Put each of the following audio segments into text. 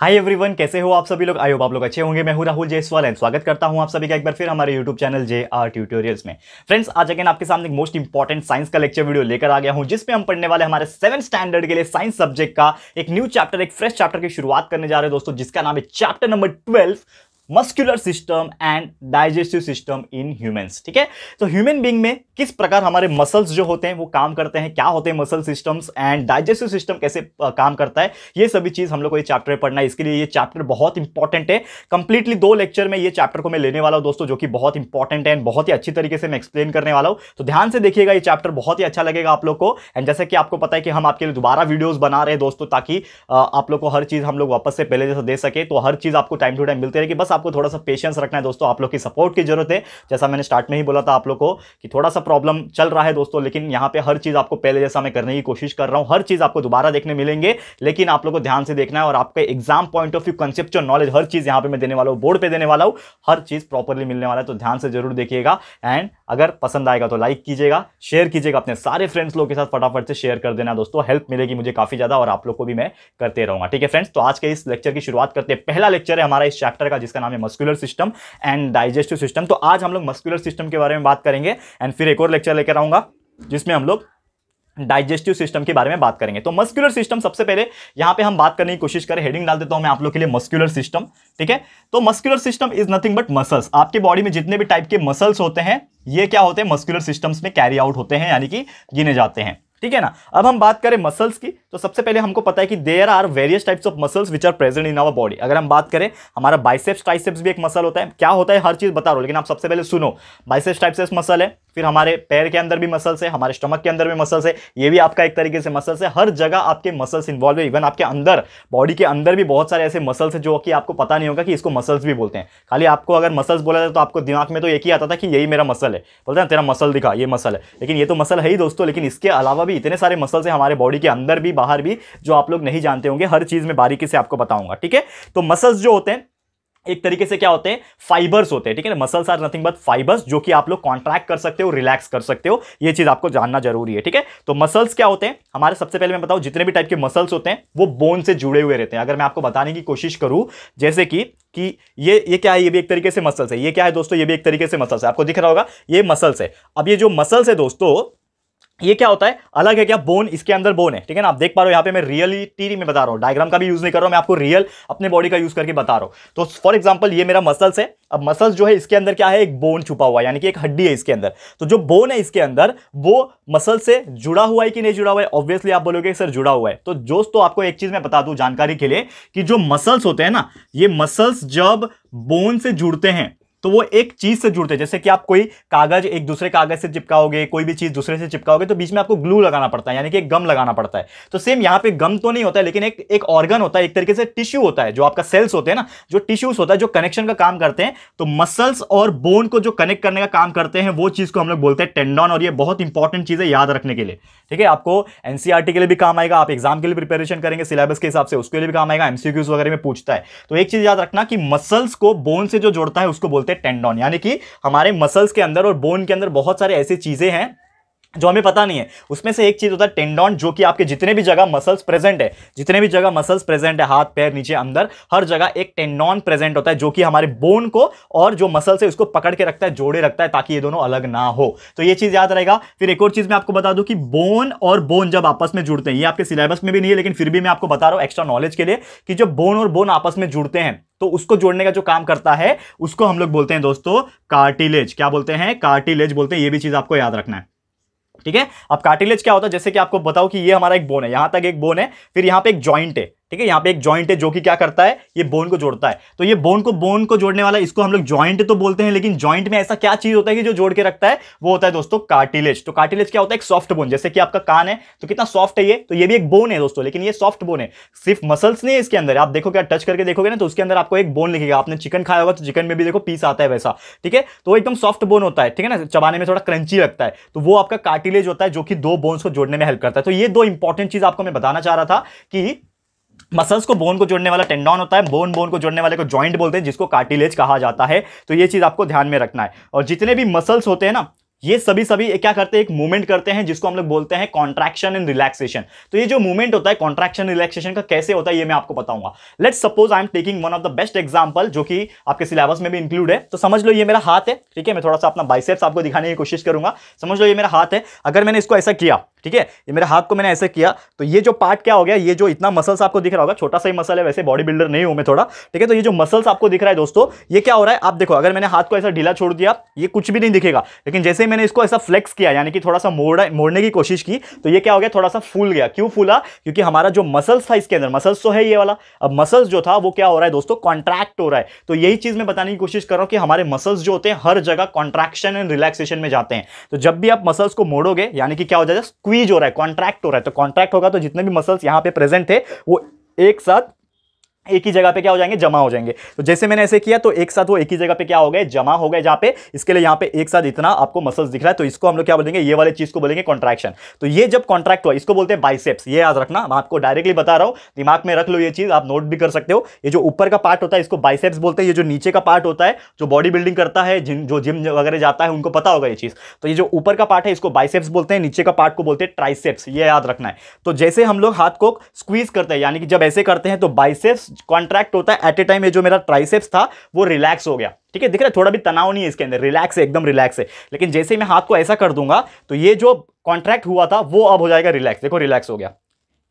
hi everyone कैसे हो आप सभी लोग आयो आप लोग अच्छे होंगे मैं हूं राहुल जयसवाल एंड स्वागत करता हूं आप सभी का एक बार फिर हमारे YouTube channel J R tutorials में फ्रेंड्स आज अगेन आपके सामने मोस्ट इंपॉर्टेंट साइंस का लेक्चर वीडियो लेकर आ गया हूं जिसमें हम पढ़ने वाले हमारे सेवन स्टैंडर्ड के लिए साइंस सब्जेक्ट का एक न्यू चैप्टर एक फ्रेश चैप्टर की शुरुआत करने जा रहे हैं दोस्तों जिसका नाम है chapter number twelve muscular system and digestive system in humans ठीक है तो ह्यूमन बींग में किस प्रकार हमारे मसल्स जो होते हैं वो काम करते हैं क्या होते हैं muscle systems and digestive system कैसे काम करता है ये सभी चीज़ हम लोग को ये चैप्टर पढ़ना है इसके लिए ये चैप्टर बहुत इंपॉर्टेंट है कंप्लीटली दो लेक्चर में ये चैप्टर को मैं लेने वाला हूँ दोस्तों जो कि बहुत इंपॉर्टेंट है एंड बहुत ही अच्छी तरीके से मैं एक्सप्लेन करने वाला हूँ तो ध्यान से देखिएगा ये चैप्टर बहुत ही अच्छा लगेगा आप लोग को एंड जैसे कि आपको पता है कि हम आपके लिए दोबारा वीडियोज बना रहे हैं दोस्तों ताकि आप लोग को हर चीज़ हम लोग वापस से पहले जैसे दे सके तो हर चीज़ आपको टाइम टू टाइम मिलती रहेगी बस आपको थोड़ा सा पेशेंस रखना है दोस्तों आप लोग की सपोर्ट की जरूरत है जैसा मैंने स्टार्ट में ही बोला था आप लोग को कि थोड़ा सा प्रॉब्लम चल रहा है दोस्तों लेकिन यहाँ पे हर चीज़ आपको पहले जैसा मैं करने की कोशिश कर रहा हूँ हर चीज़ आपको दोबारा देखने मिलेंगे लेकिन आप लोग को ध्यान से देखना है और आपके exam point of view concept knowledge हर चीज़ यहाँ पे मैं देने वाला हूँ बोर्ड पर देने वाला हूँ हर चीज़ प्रॉपरली मिलने वाला है तो ध्यान से जरूर देखिएगा एंड अगर पसंद आएगा तो लाइक कीजिएगा शेयर कीजिएगा अपने सारे फ्रेंड्स लोग के साथ फटाफट से शेयर कर देना दोस्तों हेल्प मिलेगी मुझे काफ़ी ज़्यादा और आप लोग को भी मैं करते रहूँगा ठीक है फ्रेंड्स तो आज के इस लेक्चर की शुरुआत करते हैं पहला लेक्चर है हमारा इस चैप्टर का जिसका नाम नाम है muscular system and digestive system तो आज हम लोग मस्कुलर सिस्टम के बारे में बात करेंगे एंड फिर एक और लेक्चर लेकर आऊँगा जिसमें हम लोग डाइजेस्टिव सिस्टम के बारे में बात करेंगे तो मस्कुलर सिस्टम सबसे पहले यहाँ पे हम बात करने की कोशिश करें हेडिंग डाल देता हूँ मैं आप लोग के लिए मस्कुलर सिस्टम ठीक है तो muscular system is nothing but muscles आपके बॉडी में जितने भी टाइप के मसल्स होते हैं ये क्या होते हैं मस्कुलर सिस्टम्स में कैरी आउट होते हैं यानी कि गिने जाते हैं ठीक है ना अब हम बात करें मसल्स की तो सबसे पहले हमको पता है कि there are various types of muscles which are present in our body अगर हम बात करें हमारा बाइसेप्स ट्राइसेप्स भी एक मसल होता है क्या होता है हर चीज़ बता रहा हूँ लेकिन आप सबसे पहले सुनो बाइसेप्स टाइप्स मसल है फिर हमारे पैर के अंदर भी मसल्स है हमारे स्टमक के अंदर भी मसल्स है ये भी आपका एक तरीके से मसल्स है हर जगह आपके मसल्स इन्वॉल्व है इवन आपके अंदर बॉडी के अंदर भी बहुत सारे ऐसे मसल्स है जो कि आपको पता नहीं होगा कि इसको मसल्स भी बोलते हैं खाली आपको अगर मसल्स बोला जाए तो आपको दिमाग में तो एक ही आता था कि यही मेरा मसल है बोलते हैं तेरा मसल दिखा ये मसल है लेकिन ये तो मसल है ही दोस्तों लेकिन इसके अलावा भी इतने सारे मसल्स हैं हमारे बॉडी के अंदर भी बाहर भी जो आप लोग नहीं जानते होंगे हर चीज़ में बारीकी से आपको बताऊंगा ठीक है तो मसल्स जो होते हैं एक तरीके से क्या होते हैं फाइबर्स होते हैं ठीक है muscles are nothing but fibres जो कि आप लोग कॉन्ट्रैक्ट कर सकते हो रिलैक्स कर सकते हो ये चीज आपको जानना जरूरी है ठीक है तो मसल्स क्या होते हैं हमारे सबसे पहले मैं बताऊं जितने भी टाइप के मसल्स होते हैं वो बोन से जुड़े हुए रहते हैं अगर मैं आपको बताने की कोशिश करूं जैसे कि कि ये ये क्या है ये भी एक तरीके से मसल्स है ये क्या है दोस्तों ये भी एक तरीके से मसल्स है आपको दिख रहा होगा ये मसल्स है अब ये जो मसल्स है दोस्तों ये क्या होता है अलग है क्या बोन इसके अंदर बोन है ठीक है ना आप देख पा रहे हो यहाँ पे मैं रियली रियलिटी में बता रहा हूँ डायग्राम का भी यूज़ नहीं कर रहा हूँ मैं आपको रियल अपने बॉडी का यूज़ करके बता रहा हूँ तो फॉर एग्जाम्पल ये मेरा मसल्स है अब मसल्स जो है इसके अंदर क्या है एक बोन छुपा हुआ है यानी कि एक हड्डी है इसके अंदर तो जो बोन है इसके अंदर वो मसल से जुड़ा हुआ है कि नहीं जुड़ा हुआ है ऑब्वियसली आप बोलोगे सर जुड़ा हुआ है तो दोस्तों आपको एक चीज़ मैं बता दूँ जानकारी के लिए कि जो मसल्स होते हैं ना ये मसल्स जब बोन से जुड़ते हैं तो वो एक चीज से जुड़ते हैं जैसे कि आप कोई कागज एक दूसरे कागज से चिपकाओगे कोई भी चीज दूसरे से चिपकाओगे तो बीच में आपको ग्लू लगाना पड़ता है यानी कि एक गम लगाना पड़ता है तो सेम यहाँ पे गम तो नहीं होता है लेकिन एक एक ऑर्गन होता है एक तरीके से टिश्यू होता है जो आपका सेल्स होते हैं ना जो टिश्यूज होता है जो कनेक्शन का काम करते हैं तो मसल्स और बोन को जो कनेक्ट करने का काम करते हैं वो चीज को हम लोग बोलते हैं टेंडॉन और ये बहुत इंपॉर्टेंट चीज है याद रखने के लिए ठीक है आपको एनसीआरटी e के लिए भी काम आएगा आप एग्जाम के लिए प्रिपेरेशन करेंगे सिलेबस के हिसाब से उसके लिए भी काम आएगा एमसीक्यूज वगैरह में पूछता है तो एक चीज याद रखना कि मसल्स को बोन से जो जोड़ता है उसको बोलते बोलते हैं टेंडॉन यानी कि हमारे मसल्स के अंदर और बोन के अंदर बहुत सारे ऐसी चीज़ें हैं जो हमें पता नहीं है उसमें से एक चीज़ होता है टेंडॉन जो कि आपके जितने भी जगह मसल्स प्रेजेंट है जितने भी जगह मसल्स प्रेजेंट है हाथ पैर नीचे अंदर हर जगह एक टेंडॉन प्रेजेंट होता है जो कि हमारे बोन को और जो मसल्स है उसको पकड़ के रखता है जोड़े रखता है ताकि ये दोनों अलग ना हो तो ये चीज़ याद रहेगा फिर एक और चीज़ मैं आपको बता दू कि बोन और बोन जब आपस में जुड़ते हैं ये आपके सिलेबस में भी नहीं है लेकिन फिर भी मैं आपको बता रहा हूं एक्स्ट्रा नॉलेज के लिए कि जब बोन और बोन आपस में जुड़ते हैं तो उसको जोड़ने का जो काम करता है उसको हम लोग बोलते हैं दोस्तों कार्टिलेज क्या बोलते हैं कार्टिलेज बोलते हैं ये भी चीज़ आपको याद रखना है ठीक है अब कार्टिलेज क्या होता है जैसे कि आपको बताओ कि ये हमारा एक बोन है यहां तक एक बोन है फिर यहां पे एक जॉइंट है ठीक है यहाँ पे एक जॉइंट है जो कि क्या करता है ये बोन को जोड़ता है तो ये बोन को बोन को जोड़ने वाला इसको हम लोग जॉइंट तो बोलते हैं लेकिन जॉइंट में ऐसा क्या चीज होता है कि जो जोड़ के रखता है वो होता है दोस्तों कार्टिलेज तो कार्टिलेज क्या होता है एक सॉफ्ट बोन जैसे कि आपका कान है तो कितना सॉफ्ट है ये तो ये भी एक बोन है दोस्तों लेकिन ये सॉफ्ट बोन है सिर्फ मसल्स नहीं है इसके अंदर आप देखो क्या टच करके देखोगे ना तो उसके अंदर आपको एक बोन लिखेगा आपने चिकन खाया होगा तो चिकन में भी देखो पीस आता है वैसा ठीक है तो एकदम सॉफ्ट बोन होता है ठीक है ना चबाने में थोड़ा क्रंची लगता है तो वो आपका कार्टिलेज होता है जो कि दो बोन्स को जोड़ने में हेल्प करता है तो ये दो इंपॉर्टेंट चीज आपको मैं बताना चाह रहा था कि मसल्स को बोन को जोड़ने वाला टेंडन होता है बोन बोन को जोड़ने वाले को जॉइंट बोलते हैं जिसको कार्टिलेज कहा जाता है तो ये चीज़ आपको ध्यान में रखना है और जितने भी मसल्स होते हैं ना ये सभी सभी क्या करते हैं एक मूवमेंट करते हैं जिसको हम लोग बोलते हैं कॉन्ट्रैक्शन एंड रिलैक्सेशन तो ये जो मूवमेंट होता है कॉन्ट्रैक्शन रिलैक्सेशन का कैसे होता है ये मैं आपको बताऊंगा let suppose I am taking one of the best example जो कि आपके सिलेबस में भी इंक्लूड है तो समझ लो ये मेरा हाथ है ठीक है मैं थोड़ा सा अपना बाइसेप्स आपको दिखाने की कोशिश करूंगा समझ लो ये मेरा हाथ है अगर मैंने इसको ऐसा किया ठीक है ये मेरे हाथ को मैंने ऐसे किया तो ये जो पार्ट क्या हो गया ये जो इतना मसल्स आपको दिख रहा होगा छोटा सा ही मसल है वैसे बॉडी बिल्डर नहीं हूं मैं थोड़ा ठीक है तो ये जो मसल्स आपको दिख रहा है दोस्तों ये क्या हो रहा है आप देखो अगर मैंने हाथ को ऐसा ढीला छोड़ दिया ये कुछ भी नहीं दिखेगा लेकिन जैसे मैंने इसको ऐसा फ्लेक्स किया यानी कि थोड़ा सा मोड़ा मोड़ने की कोशिश की तो ये क्या हो गया थोड़ा सा फूल गया क्यों फूला क्योंकि हमारा जो मसल्स था इसके अंदर मसल्स तो है ये वाला अब मसल्स जो था वो क्या हो रहा है दोस्तों कॉन्ट्रैक्ट हो रहा है तो यही चीज़ मैं बताने की कोशिश कर रहा हूँ कि हमारे मसल्स जो होते हैं हर जगह कॉन्ट्रैक्शन एंड रिलैक्सेशन में जाते हैं तो जब भी आप मसल्स को मोड़ोगे यानी कि क्या हो जाएगा स्क्वीज हो रहा है कॉन्ट्रैक्ट हो रहा है तो कॉन्ट्रैक्ट होगा तो जितने भी मसल्स यहाँ पे प्रेजेंट थे वो एक साथ एक ही जगह पे क्या हो जाएंगे जमा हो जाएंगे तो जैसे मैंने ऐसे किया तो एक साथ वो एक ही जगह पे क्या हो गए जमा हो गए जहाँ पे इसके लिए यहाँ पे एक साथ इतना आपको मसल्स दिख रहा है तो इसको हम लोग क्या बोलेंगे ये वाले चीज़ को बोलेंगे कॉन्ट्रैक्शन तो ये जब कॉन्ट्रैक्ट हुआ इसको बोलते हैं बाइसेप्स ये याद रखना मैं आपको डायरेक्टली बता रहा हूँ दिमाग में रख लो ये चीज़ आप नोट भी कर सकते हो ये जो ऊपर का पार्ट होता है इसको बाइसेप्स बोलते हैं ये जो नीचे का पार्ट होता है जो बॉडी बिल्डिंग करता है जो जिम वगैरह जाता है उनको पता होगा ये चीज़ तो ये जो ऊपर का पार्ट है इसको बाइसेप्स बोलते हैं नीचे का पार्ट को बोलते हैं ट्राइसेप्स ये याद रखना है तो जैसे हम लोग हाथ को स्क्वीज करते हैं यानी कि जब ऐसे करते हैं तो बाइसेप्स कॉन्ट्रैक्ट होता है एट ए टाइम ये जो मेरा ट्राइसेप्स था वो रिलैक्स हो गया ठीक है दिख रहा है थोड़ा भी तनाव नहीं है इसके अंदर रिलैक्स है एकदम रिलैक्स है लेकिन जैसे ही मैं हाथ को ऐसा कर दूंगा तो ये जो कॉन्ट्रैक्ट हुआ था वो अब हो जाएगा रिलैक्स देखो रिलैक्स हो गया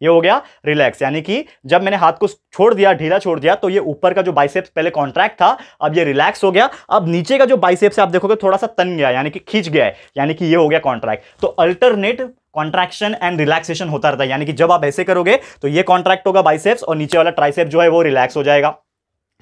ये हो गया रिलैक्स यानी कि जब मैंने हाथ को छोड़ दिया ढीला छोड़ दिया तो ये ऊपर का जो बाइसेप्स पहले कॉन्ट्रैक्ट था अब ये रिलैक्स हो गया अब नीचे का जो बाइसेप्स है आप देखोगे थोड़ा सा तन गया यानी कि खींच गया है यानी कि ये हो गया कॉन्ट्रैक्ट तो अल्टरनेट कॉन्ट्रैक्शन एंड रिलैक्सेशन होता रहता है यानी कि जब आप ऐसे करोगे तो ये कॉन्ट्रैक्ट होगा बाइसेप्स और नीचे वाला ट्राइसेप जो है वो रिलैक्स हो जाएगा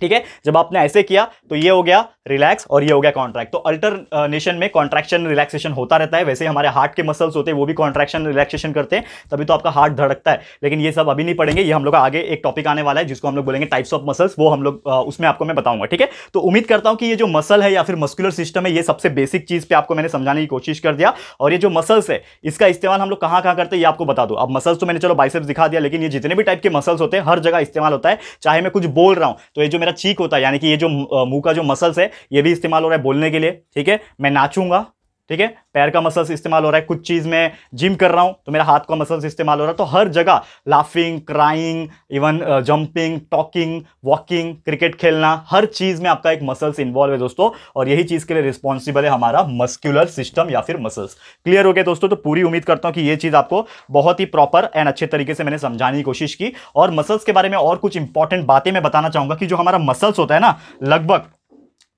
ठीक है जब आपने ऐसे किया तो ये हो गया रिलैक्स और ये हो गया कॉन्ट्रैक्ट तो अल्टरनेशन में कॉन्ट्रैक्शन रिलैक्सेशन होता रहता है वैसे हमारे हार्ट के मसल्स होते हैं वो भी कॉन्ट्रैक्शन रिलैक्सेशन करते हैं तभी तो आपका हार्ट धड़कता है लेकिन ये सब अभी नहीं पढ़ेंगे ये हम लोग आगे एक टॉपिक आने वाला है जिसको हम लोग बोलेंगे टाइप्स ऑफ मसल्स वो हम लोग उसमें आपको मैं बताऊंगा ठीक है तो उम्मीद करता हूँ कि ये जो मसल है या फिर मस्कुलर सिस्टम है ये सबसे बेसिक चीज़ पर आपको मैंने समझाने की कोशिश कर दिया और ये जो मसल्स है इसका इस्तेमाल हम लोग कहाँ कहाँ करते हैं ये आपको बता दो अब मसल्स तो मैंने चलो बाइसेप्स दिखा दिया लेकिन ये जितने भी टाइप के मसल्स होते हैं हर जगह इस्तेमाल होता है चाहे मैं कुछ बोल रहा हूँ तो ये जो मेरा चीक होता है यानी कि ये जो मुंह का जो मसल्स है ये भी इस्तेमाल हो रहा है बोलने के लिए ठीक है मैं नाचूंगा ठीक है पैर का मसल्स इस्तेमाल हो रहा है कुछ चीज़ में जिम कर रहा हूँ तो मेरा हाथ का मसल्स इस्तेमाल हो रहा है तो हर जगह laughing crying even jumping talking walking cricket खेलना हर चीज़ में आपका एक मसल्स इन्वॉल्व है दोस्तों और यही चीज़ के लिए रिस्पॉन्सिबल है हमारा मस्क्यूलर सिस्टम या फिर मसल्स क्लियर हो गया दोस्तों तो पूरी उम्मीद करता हूँ कि ये चीज़ आपको बहुत ही प्रॉपर एंड अच्छे तरीके से मैंने समझाने की कोशिश की और मसल्स के बारे में और कुछ इंपॉर्टेंट बातें मैं बताना चाहूँगा कि जो हमारा मसल्स होता है ना लगभग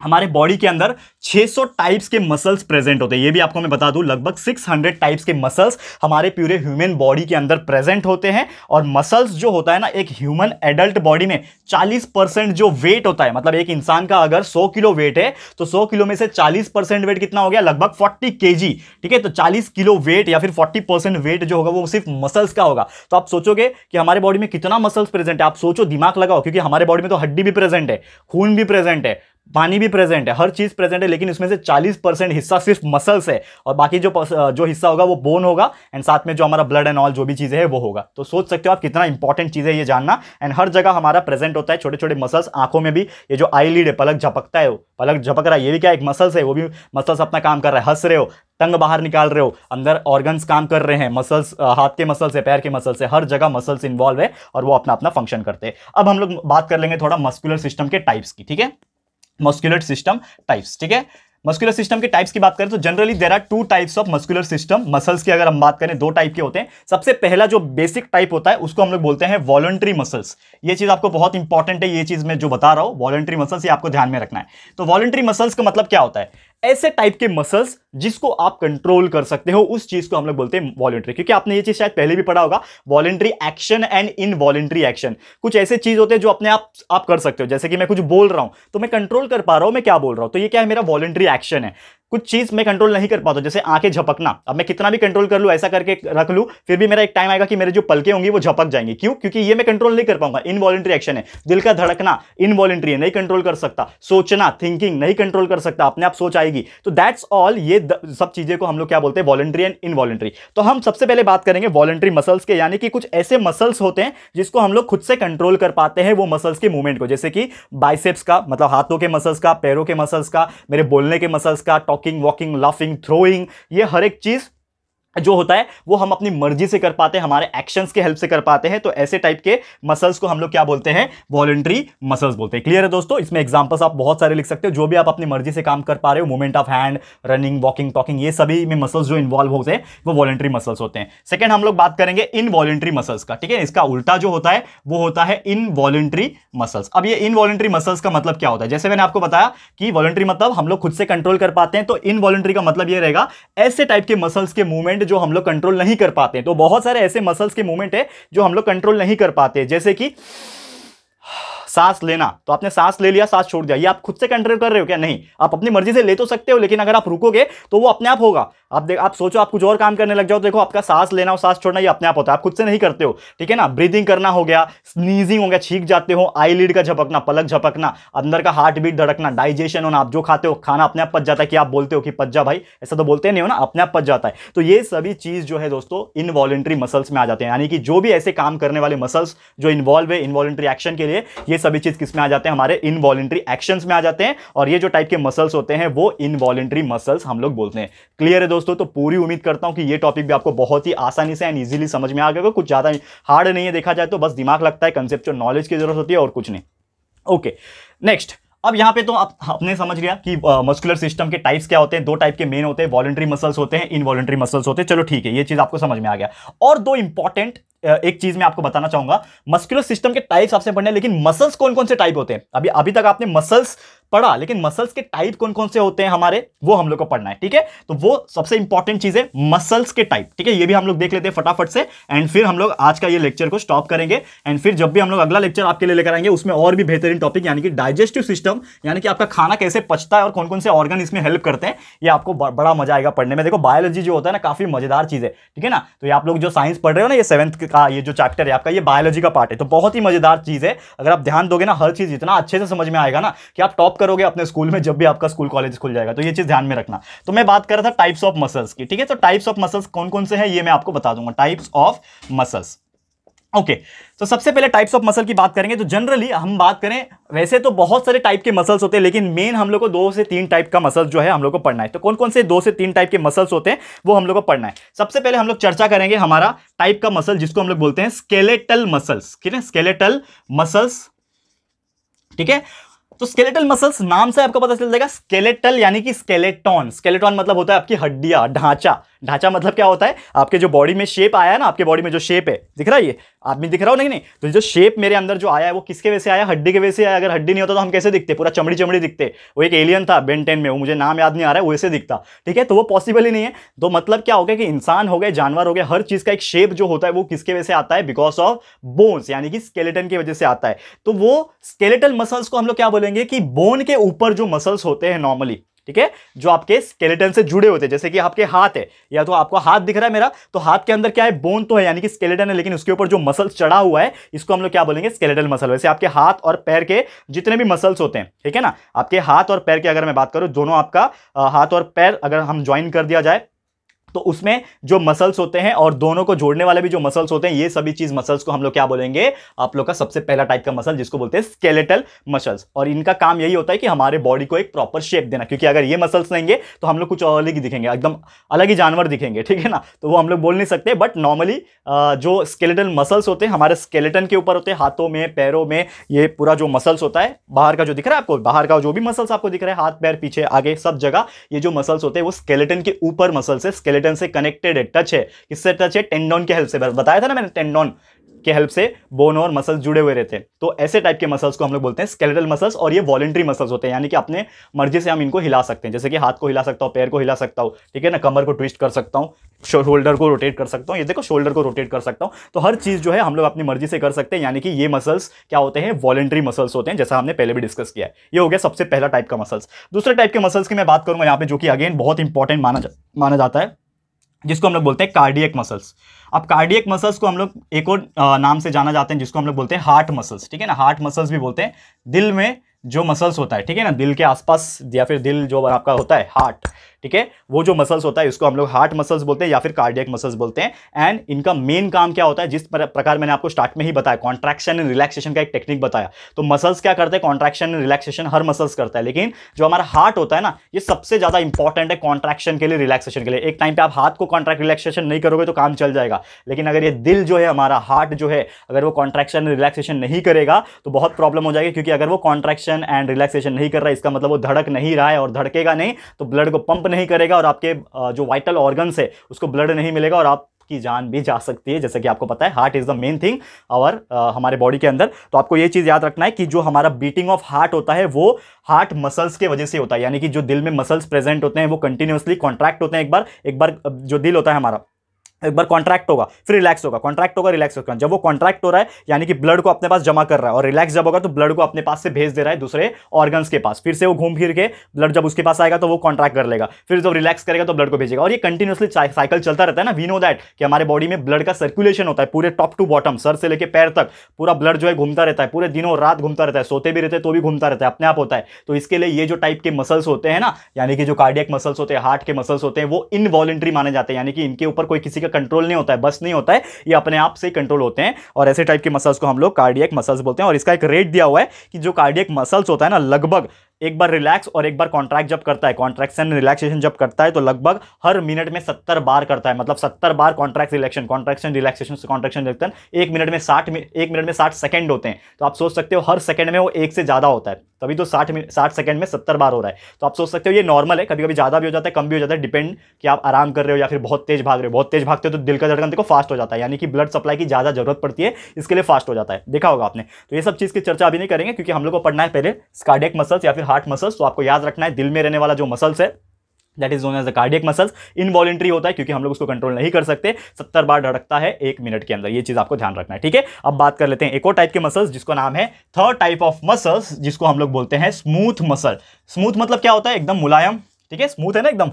हमारे बॉडी के अंदर 600 टाइप्स के मसल्स प्रेजेंट होते हैं ये भी आपको मैं बता दूं लगभग 600 टाइप्स के मसल्स हमारे प्यूरे ह्यूमन बॉडी के अंदर प्रेजेंट होते हैं और मसल्स जो होता है ना एक ह्यूमन एडल्ट बॉडी में 40 परसेंट जो वेट होता है मतलब एक इंसान का अगर 100 किलो वेट है तो 100 किलो में से 40 परसेंट वेट कितना हो गया लगभग 40 के ठीक है तो 40 किलो वेट या फिर 40 परसेंट वेट जो होगा वो सिर्फ मसल्स का होगा तो आप सोचोगे कि हमारे बॉडी में कितना मसल्स प्रेजेंट है आप सोचो दिमाग लगाओ क्योंकि हमारे बॉडी में तो हड्डी भी प्रेजेंट है खून भी प्रेजेंट है पानी भी प्रेजेंट है हर चीज़ प्रेजेंट है लेकिन इसमें से 40 परसेंट हिस्सा सिर्फ मसल्स है और बाकी जो जो हिस्सा होगा वो बोन होगा एंड साथ में जो हमारा ब्लड एंड ऑल जो भी चीज़ें है वो होगा तो सोच सकते हो आप कितना इंपॉर्टेंट चीज़ है ये जानना एंड हर जगह हमारा प्रेजेंट होता है छोटे छोटे मसल्स आंखों में भी ये जो आई लीड है पलक झपकता है पलक झपक रहा है ये भी क्या एक मसल्स है वो भी मसल्स अपना काम कर रहा है हंस रहे हो टंग बाहर निकाल रहे हो अंदर ऑर्गन्स काम कर रहे हैं मसल्स हाथ के मसल्स है पैर के मसल्स है हर जगह मसल्स इन्वॉल्व है और वो अपना अपना फंक्शन करते हैं अब हम लोग बात कर लेंगे थोड़ा मस्कुलर सिस्टम के टाइप्स की ठीक है मस्कुलर सिस्टम टाइप्स ठीक है मस्कुलर सिस्टम के टाइप्स की बात करें तो generally there are two types of muscular system muscles की अगर हम बात करें दो टाइप के होते हैं सबसे पहला जो बेसिक टाइप होता है उसको हम लोग बोलते हैं वॉलंट्री मसल्स ये चीज़ आपको बहुत इंपॉर्टेंट है ये चीज़ मैं जो बता रहा हूँ वॉलंट्री मसल्स ये आपको ध्यान में रखना है तो वॉलंट्री मसल्स का मतलब क्या होता है ऐसे टाइप के मसल्स जिसको आप कंट्रोल कर सकते हो उस चीज को हम लोग बोलते हैं वॉलेंट्री क्योंकि आपने ये चीज शायद पहले भी पढ़ा होगा voluntary action and involuntary action कुछ ऐसे चीज होते हैं जो अपने आप आप कर सकते हो जैसे कि मैं कुछ बोल रहा हूं तो मैं कंट्रोल कर पा रहा हूं मैं क्या बोल रहा हूं तो ये क्या है मेरा वॉलेंट्री एक्शन है कुछ चीज़ मैं कंट्रोल नहीं कर पाता जैसे आंखें झपकना अब मैं कितना भी कंट्रोल कर लूँ ऐसा करके रख लूँ फिर भी मेरा एक टाइम आएगा कि मेरे जो पलके होंगी वो झपक जाएंगे क्यों क्योंकि ये मैं कंट्रोल नहीं कर पाऊंगा इनवॉलेंट्री एक्शन है दिल का धड़कना इनवॉलेंट्री है नहीं कंट्रोल कर सकता सोचना थिंकिंग नहीं कंट्रोल कर सकता अपने आप सोच आएगी तो दैट्स ऑल ये सब चीज़ें को हम लोग क्या बोलते हैं वॉलेंट्री एंड इनवॉलेंट्री तो हम सबसे पहले बात करेंगे वॉलेंट्री मसल्स के यानी कि कुछ ऐसे मसल्स होते हैं जिसको हम लोग खुद से कंट्रोल कर पाते हैं वो मसल्स के मूवमेंट को जैसे कि बाइसेप्स का मतलब हाथों के मसल्स का पैरों के मसल्स का मेरे बोलने के मसल्स का टॉकिंग वॉकिंग लाफिंग थ्रोइंग ये हर एक चीज़ जो होता है वो हम अपनी मर्जी से कर पाते हैं हमारे एक्शंस के हेल्प से कर पाते हैं तो ऐसे टाइप के मसल्स को हम लोग क्या बोलते हैं वॉलेंट्री मसल्स बोलते हैं क्लियर है दोस्तों इसमें एग्जांपल्स आप बहुत सारे लिख सकते हो जो भी आप अपनी मर्जी से काम कर पा रहे हो movement of hand running walking talking ये सभी में मसल्स जो इन्वॉल्व होते हैं वो वॉलेंट्री मसल्स होते हैं सेकेंड हम लोग बात करेंगे इनवॉलेंट्री मसल्स का ठीक है इसका उल्टा जो होता है वो होता है इनवॉलेंट्री मसल्स अब ये इनवॉलेंट्री मसल्स का मतलब क्या होता है जैसे मैंने आपको बताया कि वॉलेंट्री मतलब हम लोग खुद से कंट्रोल कर पाते हैं तो इनवॉलेंट्री का मतलब यह रहेगा ऐसे टाइप के मसल्स के मूवमेंट जो हम लोग कंट्रोल नहीं कर पाते तो बहुत सारे ऐसे मसल्स के मूवमेंट है जो हम लोग कंट्रोल नहीं कर पाते जैसे कि सांस लेना तो आपने सांस ले लिया सांस छोड़ दिया ये आप खुद से कंट्रोल कर रहे हो क्या नहीं आप अपनी मर्जी से ले तो सकते हो लेकिन अगर आप रुकोगे तो वो अपने आप होगा आप देख आप सोचो आप कुछ और काम करने लग जाओ तो देखो आपका सांस लेना और सांस छोड़ना ये अपने आप होता है आप खुद से नहीं करते हो ठीक है ना ब्रीदिंग करना हो गया स्नीजिंग हो गया छींक जाते हो आई लीड का झपकना पलक झपकना अंदर का हार्ट बीट धड़कना डाइजेशन होना आप जो खाते हो खाना अपने आप पच जाता है कि आप बोलते हो कि पच जा भाई ऐसा तो बोलते नहीं हो ना अपने आप पच जाता है तो ये सभी चीज़ जो है दोस्तों इनवॉलेंट्री मसल्स में आ जाते हैं यानी कि जो भी ऐसे काम करने वाले मसल्स जो इन्वॉल्व है इन्वॉलेंट्री एक्शन के लिए ये सभी चीज किसमें आ जाते हैं हमारे इनवॉलेंट्री एक्शन में आ जाते हैं और ये जो टाइप के मसल्स होते हैं वो इनवॉलेंट्री मसल्स हम लोग बोलते हैं क्लियर है दोस्तों तो पूरी उम्मीद करता हूं कि ये टॉपिक भी आपको बहुत ही आसानी से एंड ईजिली समझ में आ गया कुछ ज्यादा हार्ड नहीं है देखा जाए तो बस दिमाग लगता है कंसेप्ट नॉलेज की जरूरत होती है और कुछ नहीं ओके नेक्स्ट अब यहाँ पे तो आप आपने समझ लिया कि मस्कुलर सिस्टम के टाइप्स क्या होते हैं दो टाइप के मेन होते हैं वॉलेंट्री मसल्स होते हैं इनवॉलेंट्री मसल्स होते हैं चलो ठीक है ये चीज़ आपको समझ में आ गया और दो इंपॉर्टेंट एक चीज मैं आपको बताना चाहूंगा मस्कुलर सिस्टम के टाइप्स आपसे पढ़ने लेकिन मसल्स कौन कौन से टाइप होते हैं अभी अभी तक आपने मसल्स पढ़ा लेकिन मसल्स के टाइप कौन कौन से होते हैं हमारे वो हम लोग को पढ़ना है ठीक है तो वो सबसे इंपॉर्टेंट चीज है मसल्स के टाइप ठीक है ये भी हम लोग देख लेते हैं फटाफट से एंड फिर हम लोग आज का ये लेक्चर को स्टॉप करेंगे एंड फिर जब भी हम लोग अगला लेक्चर आपके लिए लेकर आएंगे उसमें और भी बेहतरीन टॉपिक यानी कि डाइजेस्टिव सिस्टम यानी कि आपका खाना कैसे पचता है और कौन कौन से ऑर्गन इसमें हेल्प करते हैं ये आपको बड़ा मजा आएगा पढ़ने में देखो बायोलॉजी जो होता है ना काफी मजेदार चीज है ठीक है ना तो ये आप लोग जो साइंस पढ़ रहे हो ना ये सेवंथ का ये जो चैप्टर है आपका ये बायोलॉजी का पार्ट है तो बहुत ही मजेदार चीज है अगर आप ध्यान दोगे ना हर चीज इतना अच्छे से समझ में आएगा ना कि आप टॉप करोगे अपने स्कूल में जब भी आपका स्कूल कॉलेज खुल जाएगा तो ये चीज़ ध्यान में रखना तो मैं बात कर रहा था टाइप्स ऑफ मसल्स की ठीक है तो टाइप्स ऑफ मसल्स कौन कौन से हैं ये मैं आपको बता दूंगा टाइप्स ऑफ मसल्स ओके तो सबसे पहले टाइप्स ऑफ मसल की बात करेंगे तो जनरली हम बात करें वैसे तो बहुत सारे टाइप के मसल्स होते हैं लेकिन मेन हम लोग को दो से तीन टाइप का मसल जो है हम लोग को पढ़ना है तो कौन कौन से दो से तीन टाइप के मसल्स होते हैं वो हम लोग को पढ़ना है सबसे पहले हम लोग चर्चा करेंगे हमारा टाइप का मसल जिसको हम लोग बोलते हैं स्केलेटल मसल्स ठीक है स्केलेटल मसल्स ठीक है तो स्केलेटल मसल्स नाम से आपको पता चल जाएगा स्केलेटल यानी कि स्केलेटॉन स्केलेटॉन मतलब होता है आपकी हड्डियां ढांचा ढांचा मतलब क्या होता है आपके जो बॉडी में शेप आया है ना आपके बॉडी में जो शेप है दिख रहा है ये आदमी दिख रहा हो नहीं नहीं तो जो शेप मेरे अंदर जो आया है वो किसके वजह से आया हड्डी के वजह से आया अगर हड्डी नहीं होता तो हम कैसे दिखते पूरा चमड़ी चमड़ी दिखते वो एक एलियन था बेन टेन में वो मुझे नाम याद नहीं आ रहा है वैसे दिखता ठीक है तो वो पॉसिबल ही नहीं है तो मतलब क्या हो गया कि इंसान हो गए जानवर हो गए हर चीज़ का एक शेप जो होता है वो किसके वजह से आता है बिकॉज ऑफ बोन्स यानी कि स्केलेटन की वजह से आता है तो वो स्केलेटल मसल्स को हम लोग क्या बोलेंगे कि बोन के ऊपर जो मसल्स होते हैं नॉर्मली ठीक है जो आपके स्केलेटन से जुड़े होते हैं जैसे कि आपके हाथ है या तो आपको हाथ दिख रहा है मेरा तो हाथ के अंदर क्या है बोन तो है यानी कि स्केलेटन है लेकिन उसके ऊपर जो मसल चढ़ा हुआ है इसको हम लोग क्या बोलेंगे स्केलेटल मसल वैसे आपके हाथ और पैर के जितने भी मसल्स होते हैं ठीक है ना आपके हाथ और पैर की अगर मैं बात करूँ दोनों आपका हाथ और पैर अगर हम ज्वाइन कर दिया जाए तो उसमें जो मसल्स होते हैं और दोनों को जोड़ने वाले भी जो मसल्स होते हैं ये सभी चीज मसल्स को हम लोग क्या बोलेंगे आप लोग का सबसे पहला टाइप का मसल जिसको बोलते हैं स्केलेटल मसल्स और इनका काम यही होता है कि हमारे बॉडी को एक प्रॉपर शेप देना क्योंकि अगर ये मसल्स नहीं है तो हम लोग कुछ अलग ही दिखेंगे एकदम अलग ही जानवर दिखेंगे ठीक है ना तो वो हम लोग बोल नहीं सकते बट नॉर्मली जो स्केलेटल मसल्स होते हैं हमारे स्केलेटन के ऊपर होते हैं हाथों में पैरों में ये पूरा जो मसल्स होता है बाहर का जो दिख रहा है आपको बाहर का जो भी मसल्स आपको दिख रहा है हाथ पैर पीछे आगे सब जगह ये जो मसल्स होते हैं वो स्केलेटन के ऊपर मसल्स है स्केलेटन से कनेक्टेड है टच है किससे टच है टेंडोन के हेल्प से बताया था ना मैंने टेंडोन के हेल्प से बोन और मसल्स जुड़े हुए रहते हैं तो ऐसे टाइप के मसल्स को हम लोग बोलते हैं स्केलेटल मसल्स और ये वॉलेंट्री मसल्स होते हैं यानी कि अपने मर्जी से हम इनको हिला सकते हैं जैसे कि हाथ को हिला सकता हूँ पैर को हिला सकता हूँ ठीक है ना कमर को ट्विस्ट कर सकता हूँ शोल्डर को रोटेट कर सकता हूँ ये देखो शोल्डर को रोटेट कर सकता हूँ तो हर चीज़ जो है हम लोग अपनी मर्जी से कर सकते हैं यानी कि ये मसल्स क्या होते हैं वॉलेंट्री मसल्स होते हैं जैसा हमने पहले भी डिस्कस किया है ये हो गया सबसे पहला टाइप का मसल्स दूसरे टाइप के मसल्स की मैं बात करूँगा यहाँ पे जो कि अगेन बहुत इंपॉर्टेंट माना जा माना जाता है जिसको हम लोग बोलते हैं कार्डियक मसल्स अब कार्डियक मसल्स को हम लोग एक और नाम से जाना जाते हैं जिसको हम लोग बोलते हैं हार्ट मसल्स ठीक है ना हार्ट मसल्स भी बोलते हैं दिल में जो मसल्स होता है ठीक है ना दिल के आसपास या फिर दिल जो आपका होता है हार्ट ठीक है वो जो मसल्स होता है इसको हम लोग हार्ट मसल्स बोलते हैं या फिर कार्डियक मसल्स बोलते हैं एंड इनका मेन काम क्या होता है जिस प्रकार मैंने आपको स्टार्ट में ही बताया कॉन्ट्रैक्शन एंड रिलैक्सेशन का एक टेक्निक बताया तो मसल्स क्या करते हैं कॉन्ट्रैक्शन एंड रिलैक्सेशन हर मसल्स करता है लेकिन जो हमारा हार्ट होता है ना ये सबसे ज़्यादा इंपॉर्टेंट है कॉन्ट्रैक्शन के लिए रिलैक्सेशन के लिए एक टाइम पर आप हाथ को कॉन्ट्रैक्ट रिलैक्सेशन नहीं करोगे तो काम चल जाएगा लेकिन अगर ये दिल जो है हमारा हार्ट जो है अगर वो कॉन्ट्रैक्शन रिलैक्सेशन नहीं करेगा तो बहुत प्रॉब्लम हो जाएगी क्योंकि अगर वो कॉन्ट्रैक्शन एंड रिलैक्सेशन नहीं कर रहा है इसका मतलब वो धड़क नहीं रहा है और धड़केगा नहीं तो ब्लड को पंप नहीं करेगा और आपके जो वाइटल ऑर्गन्स है उसको ब्लड नहीं मिलेगा और आप की जान भी जा सकती है जैसे कि आपको पता है heart is the main thing और हमारे बॉडी के अंदर तो आपको ये चीज़ याद रखना है कि जो हमारा बीटिंग ऑफ हार्ट होता है वो हार्ट मसल्स के वजह से होता है यानी कि जो दिल में मसल्स प्रेजेंट होते हैं वो कंटिन्यूसली कॉन्ट्रैक्ट होते हैं एक बार एक बार जो दिल होता है हमारा एक बार कॉन्ट्रैक्ट होगा फिर रिलैक्स होगा कॉन्ट्रैक्ट होगा रिलैक्स होगा जब वो कॉन्ट्रैक्ट हो रहा है यानी कि ब्लड को अपने पास जमा कर रहा है और रिलैक्स जब होगा तो ब्लड को अपने पास से भेज दे रहा है दूसरे ऑर्गन्स के पास फिर से वो घूम फिर के ब्लड जब उसके पास आएगा तो वो कॉन्ट्रैक्ट कर लेगा फिर जब रिलैक्स करेगा तो ब्लड को भेजेगा और ये कंटिन्यूसली साइकिल चलता रहता है ना वी नो दैट कि हमारे बॉडी में ब्लड का सर्कुलेशन होता है पूरे टॉप टू बॉटम सर से लेकर पैर तक पूरा ब्लड जो है घूमता रहता है पूरे दिनों रात घूमता रहता है सोते भी रहते तो भी घूमता रहता है अपने आप होता है तो इसके लिए ये जो टाइप के मसल्स होते हैं ना यानी कि जो कार्डियक मसल्स होते हैं हार्ट के मसल्स होते हैं वो इनवॉलेंट्री माने जाते हैं यानी कि इनके ऊपर कोई किसी का कंट्रोल नहीं होता है बस नहीं होता है ये अपने आप से ही कंट्रोल होते हैं और ऐसे टाइप के मसल्स को हम लोग कार्डियक मसल्स बोलते हैं और इसका एक रेट दिया हुआ है कि जो कार्डियक मसल्स होता है ना लगभग एक बार रिलैक्स और एक बार कॉन्ट्रैक्ट जब करता है कॉन्ट्रैक्शन रिलैक्सेशन जब करता है तो लगभग हर मिनट में सत्तर बार करता है मतलब सत्तर बार contract relaxation contraction relaxation contraction relaxation एक मिनट में साठ एक मिनट में साठ सेकेंड होते हैं तो आप सोच सकते हो हर सेकंड में वो एक से ज़्यादा होता है तभी तो साठ साठ सेकंड में सत्तर बार हो रहा है तो आप सोच सकते हो ये नॉर्मल है कभी कभी ज़्यादा भी हो जाता है कम भी हो जाता है डिपेंड कि आप आराम कर रहे हो या फिर बहुत तेज भाग रहे हो बहुत तेज भागते हो तो दिल का धड़कन देखो फास्ट हो जाता है यानी कि ब्लड सप्लाई की ज़्यादा जरूरत पड़ती है इसके लिए फास्ट हो जाता है देखा होगा आपने तो ये सब चीज़ की चर्चा अभी नहीं करेंगे क्योंकि हम लोग को पढ़ना है पहले स्कार्डेक मसल्स या फिर हार्ट मसल्स तो आपको याद रखना है दिल में रहने वाला जो मसल्स है that is known as the cardiac muscles involuntary होता है क्योंकि हम लोग उसको कंट्रोल नहीं कर सकते सत्तर बार धड़कता है एक मिनट के अंदर ये चीज़ आपको ध्यान रखना है ठीक है अब बात कर लेते हैं एक और टाइप के मसल्स जिसको नाम है थर्ड टाइप ऑफ मसल्स जिसको हम लोग बोलते हैं स्मूथ मसल स्मूथ मतलब क्या होता है एकदम मुलायम ठीक है स्मूथ है ना एकदम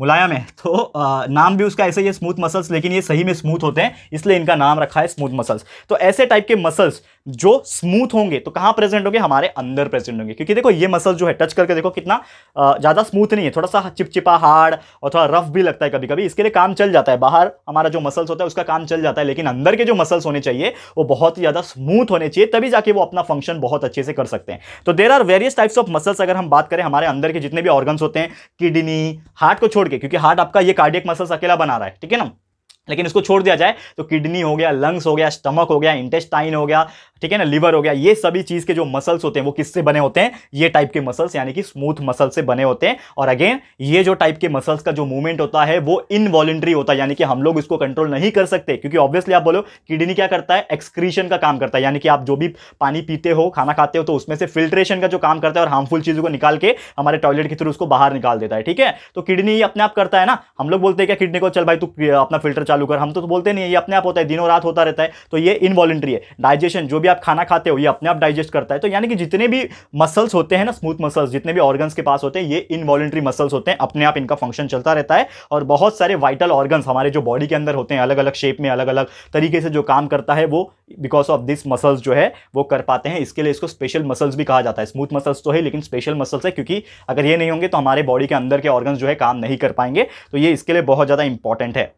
मुलायम है तो आ, नाम भी उसका ऐसे ही है स्मूथ मसल्स लेकिन ये सही में स्मूथ होते हैं इसलिए इनका नाम रखा है स्मूथ मसल्स तो ऐसे टाइप के मसल्स जो स्मूथ होंगे तो कहाँ प्रेजेंट होंगे हमारे अंदर प्रेजेंट होंगे क्योंकि देखो ये मसल जो है टच करके देखो कितना ज़्यादा स्मूथ नहीं है थोड़ा सा चिपचिपा हार्ड और थोड़ा रफ भी लगता है कभी कभी इसके लिए काम चल जाता है बाहर हमारा जो मसल्स होता है उसका काम चल जाता है लेकिन अंदर के जो मसल्स होने चाहिए वो बहुत ही ज़्यादा स्मूथ होने चाहिए तभी जाके वो अपना फंक्शन बहुत अच्छे से कर सकते हैं तो there are various types of muscles अगर हम बात करें हमारे अंदर के जितने भी ऑर्गन्स होते हैं किडनी हार्ट को छोड़ छोड़ के क्योंकि हार्ट आपका ये कार्डियक मसल्स अकेला बना रहा है ठीक है ना लेकिन इसको छोड़ दिया जाए तो किडनी हो गया लंग्स हो गया स्टमक हो गया इंटेस्टाइन हो गया ठीक है ना लीवर हो गया ये सभी चीज़ के जो मसल्स होते हैं वो किससे बने होते हैं ये टाइप के मसल्स यानी कि स्मूथ मसल से बने होते हैं और अगेन ये जो टाइप के मसल्स का जो मूवमेंट होता है वो इनवॉलेंट्री होता है यानी कि हम लोग इसको कंट्रोल नहीं कर सकते क्योंकि ऑब्वियसली आप बोलो किडनी क्या करता है एक्सक्रीशन का काम करता है यानी कि आप जो भी पानी पीते हो खाना खाते हो तो उसमें से फिल्ट्रेशन का जो काम करता है और हार्मफुल चीज़ों को निकाल के हमारे टॉयलेट के थ्रू उसको बाहर निकाल देता है ठीक है तो किडनी अपने आप करता है ना हम लोग बोलते हैं क्या किडनी को चल भाई तू अपना फिल्टर चालू कर हम तो, तो बोलते नहीं है ये अपने आप होता है दिनों रात होता रहता है तो ये इनवॉलेंट्री है डाइजेशन जो भी आप खाना खाते हो ये अपने आप डाइजेस्ट करता है तो यानी कि जितने भी मसल्स होते हैं ना स्मूथ मसल्स जितने भी ऑर्गन्स के पास होते हैं ये इनवॉलेंट्री मसल्स होते हैं अपने आप इनका फंक्शन चलता रहता है और बहुत सारे वाइटल ऑर्गन्स हमारे जो बॉडी के अंदर होते हैं अलग अलग शेप में अलग अलग तरीके से जो काम करता है वो बिकॉज ऑफ दिस मसल्स जो है वो कर पाते हैं इसके लिए इसको स्पेशल मसल्स भी कहा जाता है स्मूथ मसल्स तो है लेकिन स्पेशल मसल्स है क्योंकि अगर ये नहीं होंगे तो हमारे बॉडी के अंदर के ऑर्गन्स जो है काम नहीं कर पाएंगे तो ये इसके लिए बहुत ज़्यादा इंपॉर्टेंट है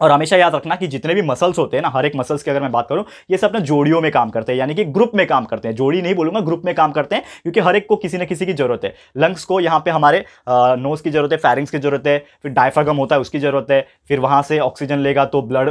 और हमेशा याद रखना कि जितने भी मसल्स होते हैं ना हर एक मसल्स की अगर मैं बात करूं ये सब अपने जोड़ियों में काम करते हैं यानी कि ग्रुप में काम करते हैं जोड़ी नहीं बोलूंगा ग्रुप में काम करते हैं क्योंकि हर एक को किसी न किसी की जरूरत है लंग्स को यहाँ पे हमारे नोज़ की जरूरत है फैरिंग्स की जरूरत है फिर डायफ्रगम होता है उसकी जरूरत है फिर वहाँ से ऑक्सीजन लेगा तो ब्लड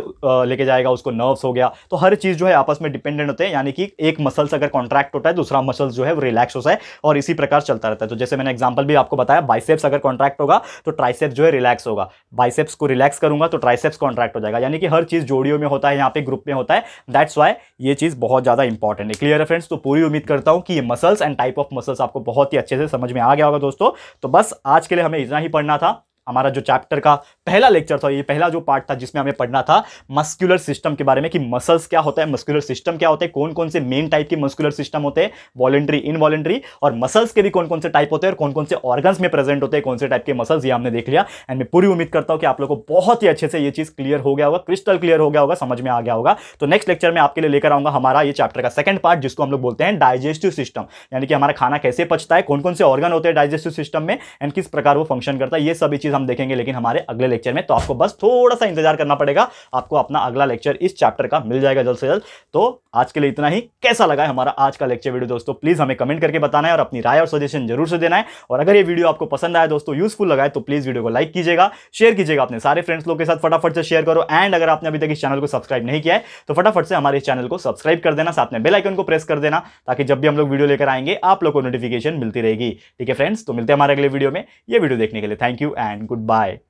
लेके जाएगा उसको नर्व्स हो गया तो हर चीज़ जो है आपस में डिपेंडेंट होते हैं यानी कि एक मसल्स अगर कॉन्ट्रैक्ट होता है दूसरा मसल्स जो है वो रिलैक्स होता है और इसी प्रकार चलता रहता है तो जैसे मैंने एग्जाम्पल भी आपको बताया बाइसेप्स अगर कॉन्ट्रैक्ट होगा तो ट्राइसेप्स जो है रिलैक्स होगा बाइसेप्स को रिलैक्स करूंगा तो ट्राइसेप्स कॉन्ट्रैक्ट हो जाएगा यानी कि हर चीज़ जोड़ियों में होता है यहाँ पे ग्रुप में होता है दैट्स वाई ये चीज़ बहुत ज़्यादा इंपॉर्टेंट है क्लियर है फ्रेंड्स तो पूरी उम्मीद करता हूँ कि ये muscles and type of muscles आपको बहुत ही अच्छे से समझ में आ गया होगा दोस्तों तो बस आज के लिए हमें इतना ही पढ़ना था हमारा जो चैप्टर का पहला लेक्चर था ये पहला जो पार्ट था जिसमें हमें पढ़ना था मस्कुलर सिस्टम के बारे में कि मसल्स क्या होता है मस्कुलर सिस्टम क्या होते हैं कौन कौन से मेन टाइप के मस्कुलर सिस्टम होते हैं वॉलेंट्री इनवॉलेंट्री और मसल्स के भी कौन कौन से टाइप होते हैं और कौन कौन से ऑर्गन्स में प्रेजेंट होते हैं कौन से टाइप के मसल्स ये हमने देख लिया एंड मैं पूरी उम्मीद करता हूँ कि आप लोग को बहुत ही अच्छे से ये चीज़ क्लियर हो गया होगा क्रिस्टल क्लियर हो गया होगा समझ में आ गया होगा तो नेक्स्ट लेक्चर में आपके लिए लेकर आऊंगा हमारा ये चैप्टर का सेकंड पार्ट जिसको हम लोग बोलते हैं डाइजेस्टिव सिस्टम यानी कि हमारा खाना कैसे पचता है कौन कौन से ऑर्गन होते हैं डाइजेस्टिव सिस्टम में एंड किस प्रकार वो फंक्शन करता है ये सभी चीज़ हम देखेंगे लेकिन हमारे अगले लेक्चर में तो आपको बस थोड़ा सा इंतजार करना पड़ेगा आपको अपना अगला लेक्चर इस चैप्टर का मिल जाएगा जल्द से जल्द तो आज के लिए इतना ही कैसा लगा है हमारा आज का लेक्चर वीडियो दोस्तों प्लीज़ हमें कमेंट करके बताना है और अपनी राय और सजेशन जरूर से देना है और अगर ये वीडियो आपको पसंद आया दोस्तों यूजफुल लगा है तो प्लीज़ वीडियो को लाइक कीजिएगा शेयर कीजिएगा अपने सारे फ्रेंड्स लोग के साथ फटाफट से शेयर करो एंड अगर आपने अभी तक इस चैनल को सब्सक्राइब नहीं किया है तो फटाफट से हमारे इस चैनल को सब्सक्राइब कर देना साथ में बेलाइकन को प्रेस कर देना ताकि जब भी हम लोग वीडियो लेकर आएंगे आप लोग को नोटिफिकेशन मिलती रहेगी ठीक है फ्रेंड्स तो मिलते हैं हमारे अगले वीडियो में ये वीडियो देखने के लिए थैंक यू एंड goodbye